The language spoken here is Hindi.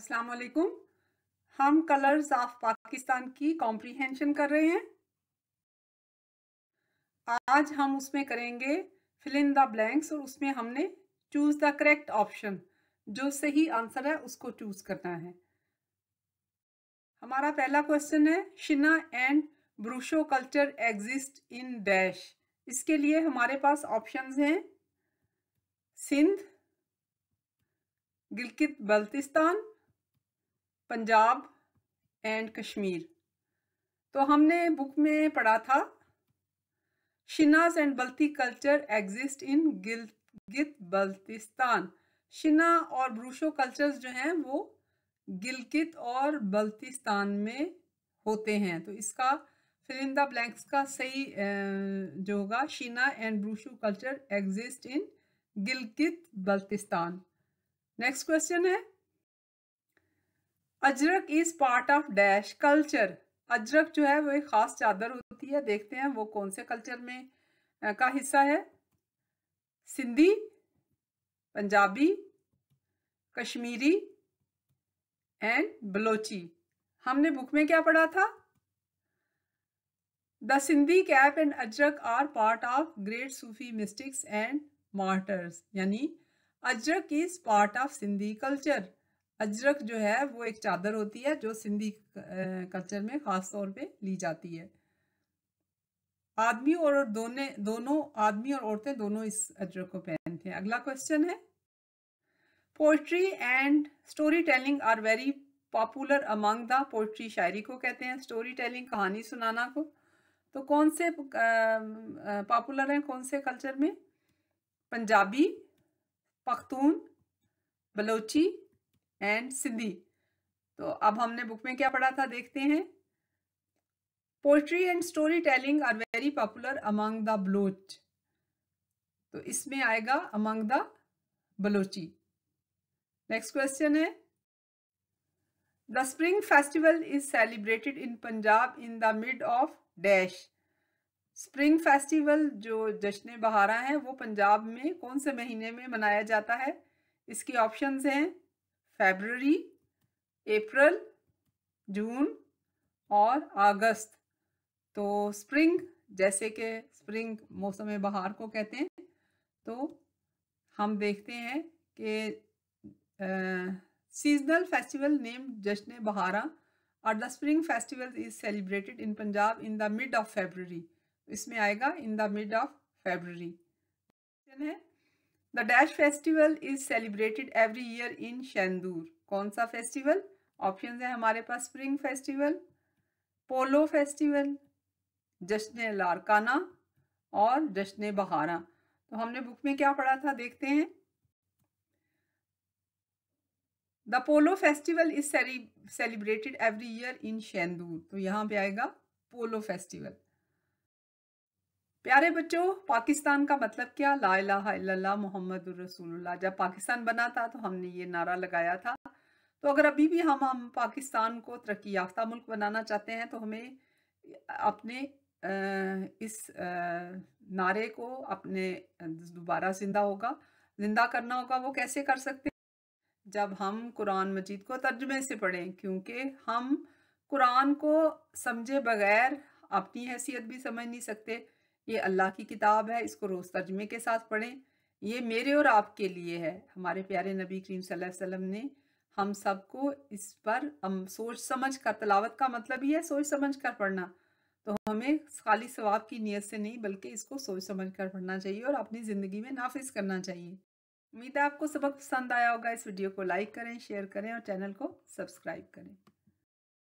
अस्सलाम वालेकुम हम कलर्स ऑफ पाकिस्तान की कॉम्प्रीहेंशन कर रहे हैं आज हम उसमें करेंगे फिल इन द ब्लैंक्स और उसमें हमने चूज द करेक्ट ऑप्शन जो सही आंसर है उसको चूज करना है हमारा पहला क्वेश्चन है Shina and Burusho culture exist in dash इसके लिए हमारे पास ऑप्शंस हैं सिंध गिलगित बल्तिस्तान पंजाब एंड कश्मीर तो हमने बुक में पढ़ा था Shinas and Balti culture exist in Gilgit Baltistan शिना और ब्रूशो कल्चर्स जो हैं वो गिलगित और बल्तिस्तान में होते हैं तो इसका फिलिंदा ब्लैंक्स का सही जो होगा Shina and Burusho culture exist in Gilgit Baltistan next question है Ajrak is part of dash culture Ajrak जो है वो एक ख़ास चादर होती है देखते हैं वो कौन से कल्चर में का हिस्सा है सिंधी पंजाबी कश्मीरी एंड बलोची हमने बुक में क्या पढ़ा था the Sindhi cap and Ajrak are part of great Sufi mystics and martyrs यानी Ajrak is part of Sindhi culture Ajrak जो है वो एक चादर होती है जो सिंधी कल्चर में ख़ास तौर पे ली जाती है आदमी और दोनों दोनों आदमी और औरतें दोनों इस अजरक को पहनते हैं अगला क्वेश्चन है poetry and story telling are very popular among the poetry शायरी को कहते हैं स्टोरी टेलिंग कहानी सुनाना को तो कौन से पॉपुलर हैं कौन से कल्चर में पंजाबी पख्तून बलोची एंड सिंधी तो अब हमने बुक में क्या पढ़ा था देखते हैं poetry and story telling are very popular among the Baloch तो इसमें आएगा among the Balochi next question है the spring festival is celebrated in Punjab in the mid of dash spring festival जो जश्न बहारा है वो पंजाब में कौन से महीने में मनाया जाता है इसकी ऑप्शंस हैं फेबररी अप्रैल जून और अगस्त तो स्प्रिंग जैसे कि स्प्रिंग मौसम बहार को कहते हैं तो हम देखते हैं कि seasonal festival name Jashn Bahara और the spring festival is celebrated in Punjab in the mid of February इसमें आएगा in the mid of February है the dash festival is celebrated every year in Shandur कौन सा फेस्टिवल ऑप्शन है हमारे पास spring festival polo festival Jashn Larkana और जश्न बहारा तो हमने बुक में क्या पढ़ा था देखते हैं the polo festival is celebrated every year in Shandur तो यहाँ पे आएगा पोलो फेस्टिवल प्यारे बच्चों पाकिस्तान का मतलब क्या ला मोहम्मद रसूलुल्लाह जब पाकिस्तान बना था तो हमने ये नारा लगाया था तो अगर अभी भी हम हम पाकिस्तान को तरक्की याफ्ता मुल्क बनाना चाहते हैं तो हमें अपने इस नारे को अपने दोबारा जिंदा होगा जिंदा करना होगा वो कैसे कर सकते जब हम कुरान मजीद को तर्जमे से पढ़ें क्योंकि हम कुरान को समझे बगैर अपनी हैसियत भी समझ नहीं सकते ये अल्लाह की किताब है इसको रोज़ तर्जमे के साथ पढ़ें ये मेरे और आपके लिए है हमारे प्यारे नबी करीम सल्लल्लाहु अलैहि वसल्लम ने हम सबको इस पर हम सोच समझ कर तलावत का मतलब ही है सोच समझ कर पढ़ना तो हमें खाली सवाब की नीयत से नहीं बल्कि इसको सोच समझ कर पढ़ना चाहिए और अपनी ज़िंदगी में नाफिज करना चाहिए उम्मीद है आपको सबक पसंद आया होगा इस वीडियो को लाइक करें शेयर करें और चैनल को सब्सक्राइब करें